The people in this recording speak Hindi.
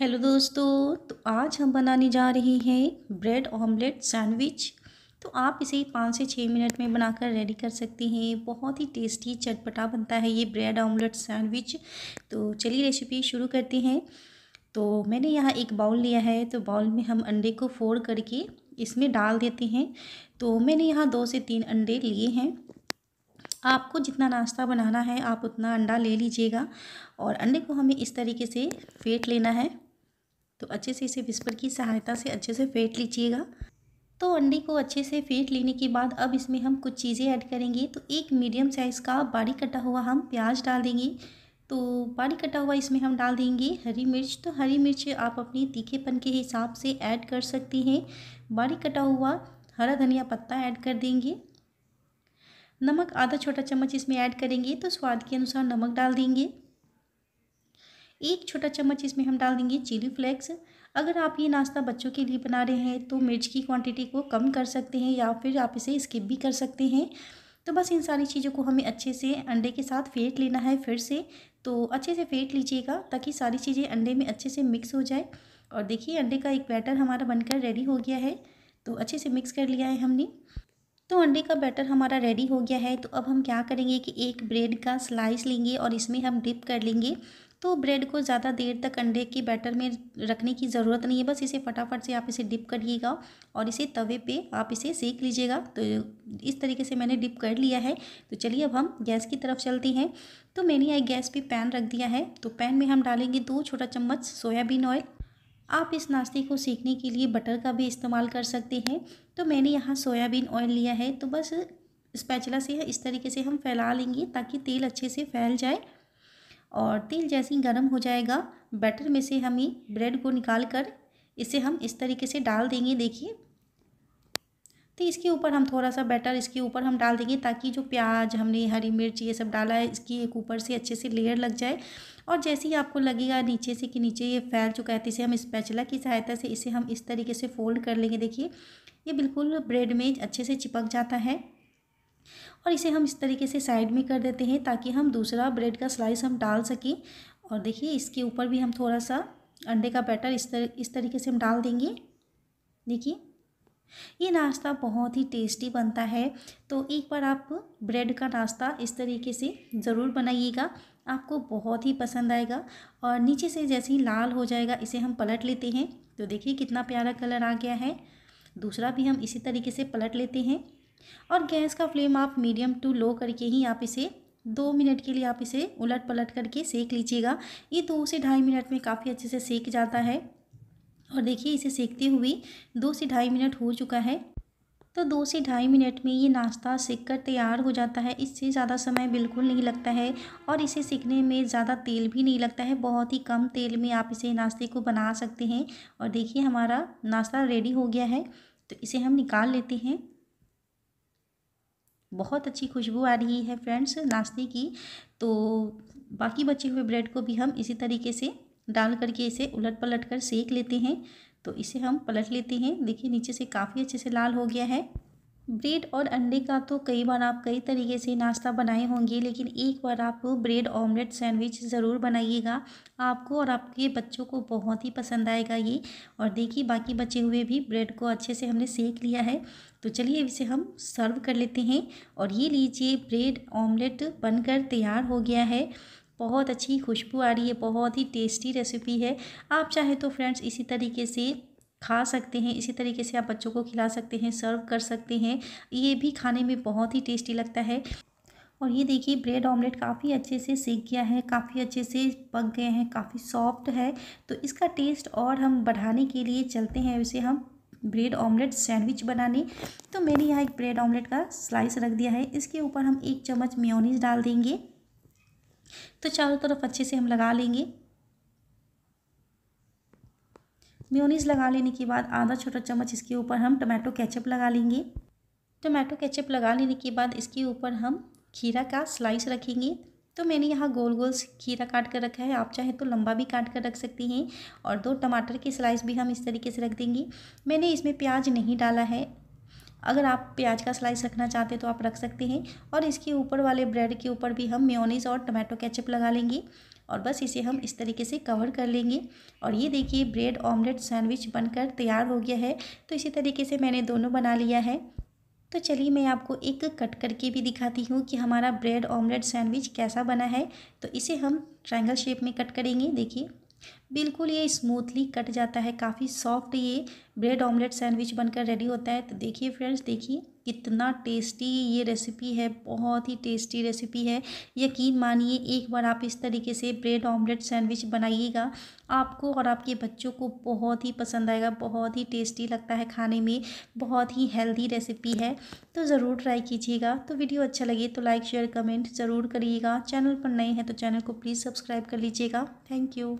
हेलो दोस्तों तो आज हम बनाने जा रहे हैं ब्रेड ऑमलेट सैंडविच तो आप इसे पाँच से छः मिनट में बनाकर रेडी कर सकते हैं बहुत ही टेस्टी चटपटा बनता है ये ब्रेड ऑमलेट सैंडविच तो चलिए रेसिपी शुरू करते हैं तो मैंने यहाँ एक बाउल लिया है तो बाउल में हम अंडे को फोड़ करके इसमें डाल देते हैं तो मैंने यहाँ दो से तीन अंडे लिए हैं आपको जितना नाश्ता बनाना है आप उतना अंडा ले लीजिएगा और अंडे को हमें इस तरीके से फेंट लेना है तो अच्छे से इसे विस्पर की सहायता से अच्छे से फेंट लीजिएगा तो अंडे को अच्छे से फेंट लेने के बाद अब इसमें हम कुछ चीज़ें ऐड करेंगे तो एक मीडियम साइज़ का बारीक कटा हुआ हम प्याज डाल देंगे तो बारीक कटा हुआ इसमें हम डाल देंगे हरी मिर्च तो हरी मिर्च आप अपने तीखेपन के हिसाब से ऐड कर सकती हैं बारीक कटा हुआ हरा धनिया पत्ता ऐड कर देंगे नमक आधा छोटा चम्मच इसमें ऐड करेंगे तो स्वाद के अनुसार नमक डाल देंगे एक छोटा चम्मच इसमें हम डाल देंगे चिली फ्लेक्स अगर आप ये नाश्ता बच्चों के लिए बना रहे हैं तो मिर्च की क्वांटिटी को कम कर सकते हैं या फिर आप इसे स्किप भी कर सकते हैं तो बस इन सारी चीज़ों को हमें अच्छे से अंडे के साथ फेंट लेना है फिर से तो अच्छे से फेंट लीजिएगा ताकि सारी चीज़ें अंडे में अच्छे से मिक्स हो जाए और देखिए अंडे का एक बैटर हमारा बनकर रेडी हो गया है तो अच्छे से मिक्स कर लिया है हमने तो अंडे का बैटर हमारा रेडी हो गया है तो अब हम क्या करेंगे कि एक ब्रेड का स्लाइस लेंगे और इसमें हम डिप कर लेंगे तो ब्रेड को ज़्यादा देर तक अंडे की बैटर में रखने की ज़रूरत नहीं है बस इसे फटाफट से आप इसे डिप करिएगा और इसे तवे पे आप इसे सेक लीजिएगा तो इस तरीके से मैंने डिप कर लिया है तो चलिए अब हम गैस की तरफ चलते हैं तो मैंने यहाँ गैस पे पैन रख दिया है तो पैन में हम डालेंगे दो छोटा चम्मच सोयाबीन ऑयल आप इस नाश्ते को सेकने के लिए बटर का भी इस्तेमाल कर सकते हैं तो मैंने यहाँ सोयाबीन ऑयल लिया है तो बस स्पैचला से इस तरीके से हम फैला लेंगे ताकि तेल अच्छे से फैल जाए और तेल जैसे ही गर्म हो जाएगा बैटर में से हम ही ब्रेड को निकाल कर इसे हम इस तरीके से डाल देंगे देखिए तो इसके ऊपर हम थोड़ा सा बैटर इसके ऊपर हम डाल देंगे ताकि जो प्याज हमने हरी मिर्च ये सब डाला है इसकी एक ऊपर से अच्छे से लेयर लग जाए और जैसे ही आपको लगेगा नीचे से कि नीचे ये फैल चुका है तो इसे हम स्पैचला की सहायता से इसे हम इस तरीके से फोल्ड कर लेंगे देखिए ये बिल्कुल ब्रेड में अच्छे से चिपक जाता है और इसे हम इस तरीके से साइड में कर देते हैं ताकि हम दूसरा ब्रेड का स्लाइस हम डाल सकें और देखिए इसके ऊपर भी हम थोड़ा सा अंडे का बैटर इस तर इस तरीके से हम डाल देंगे देखिए ये नाश्ता बहुत ही टेस्टी बनता है तो एक बार आप ब्रेड का नाश्ता इस तरीके से ज़रूर बनाइएगा आपको बहुत ही पसंद आएगा और नीचे से जैसे ही लाल हो जाएगा इसे हम पलट लेते हैं तो देखिए कितना प्यारा कलर आ गया है दूसरा भी हम इसी तरीके से पलट लेते हैं और गैस का फ्लेम आप मीडियम टू लो करके ही आप इसे दो मिनट के लिए आप इसे उलट पलट करके सेक लीजिएगा ये दो से ढाई मिनट में काफ़ी अच्छे से सेक जाता है और देखिए इसे सेकते हुए दो से ढाई मिनट हो चुका है तो दो से ढाई मिनट में ये नाश्ता सेक कर तैयार हो जाता है इससे ज़्यादा समय बिल्कुल नहीं लगता है और इसे सीखने में ज़्यादा तेल भी नहीं लगता है बहुत ही कम तेल में आप इसे नाश्ते को बना सकते हैं और देखिए हमारा नाश्ता रेडी हो गया है तो इसे हम निकाल लेते हैं बहुत अच्छी खुशबू आ रही है फ्रेंड्स नाश्ते की तो बाकी बचे हुए ब्रेड को भी हम इसी तरीके से डाल करके इसे उलट पलट कर सेक लेते हैं तो इसे हम पलट लेते हैं देखिए नीचे से काफ़ी अच्छे से लाल हो गया है ब्रेड और अंडे का तो कई बार आप कई तरीके से नाश्ता बनाए होंगे लेकिन एक बार आप ब्रेड ऑमलेट सैंडविच ज़रूर बनाइएगा आपको और आपके बच्चों को बहुत ही पसंद आएगा ये और देखिए बाकी बचे हुए भी ब्रेड को अच्छे से हमने सेक लिया है तो चलिए इसे हम सर्व कर लेते हैं और ये लीजिए ब्रेड ऑमलेट बनकर तैयार हो गया है बहुत अच्छी खुशबू आ रही है बहुत ही टेस्टी रेसिपी है आप चाहे तो फ्रेंड्स इसी तरीके से खा सकते हैं इसी तरीके से आप बच्चों को खिला सकते हैं सर्व कर सकते हैं ये भी खाने में बहुत ही टेस्टी लगता है और ये देखिए ब्रेड ऑमलेट काफ़ी अच्छे से सेक गया है काफ़ी अच्छे से पक गए हैं काफ़ी सॉफ्ट है तो इसका टेस्ट और हम बढ़ाने के लिए चलते हैं उसे हम ब्रेड ऑमलेट सैंडविच बनाने तो मैंने यहाँ एक ब्रेड ऑमलेट का स्लाइस रख दिया है इसके ऊपर हम एक चम्मच म्योनीस डाल देंगे तो चारों तरफ अच्छे से हम लगा लेंगे म्योनीस लगा लेने के बाद आधा छोटा चम्मच इसके ऊपर हम टमाटो केचप लगा लेंगे टमाटो केचप लगा लेने के बाद इसके ऊपर हम खीरा का स्लाइस रखेंगे तो मैंने यहाँ गोल गोल खीरा काट कर रखा है आप चाहे तो लंबा भी काट कर रख सकती हैं और दो टमाटर की स्लाइस भी हम इस तरीके से रख देंगे मैंने इसमें प्याज नहीं डाला है अगर आप प्याज का स्लाइस रखना चाहते हैं तो आप रख सकते हैं और इसके ऊपर वाले ब्रेड के ऊपर भी हम म्योनीस और टमाटो केचप लगा लेंगे और बस इसे हम इस तरीके से कवर कर लेंगे और ये देखिए ब्रेड ऑमलेट सैंडविच बनकर तैयार हो गया है तो इसी तरीके से मैंने दोनों बना लिया है तो चलिए मैं आपको एक कट करके भी दिखाती हूँ कि हमारा ब्रेड ऑमलेट सैंडविच कैसा बना है तो इसे हम ट्राइंगल शेप में कट करेंगे देखिए बिल्कुल ये स्मूथली कट जाता है काफ़ी सॉफ्ट ये ब्रेड ऑमलेट सैंडविच बनकर रेडी होता है तो देखिए फ्रेंड्स देखिए कितना टेस्टी ये रेसिपी है बहुत ही टेस्टी रेसिपी है यकीन मानिए एक बार आप इस तरीके से ब्रेड ऑमलेट सैंडविच बनाइएगा आपको और आपके बच्चों को बहुत ही पसंद आएगा बहुत ही टेस्टी लगता है खाने में बहुत ही हेल्दी रेसिपी है तो ज़रूर ट्राई कीजिएगा तो वीडियो अच्छा लगे तो लाइक शेयर कमेंट ज़रूर करिएगा चैनल पर नए हैं तो चैनल को प्लीज़ सब्सक्राइब कर लीजिएगा थैंक यू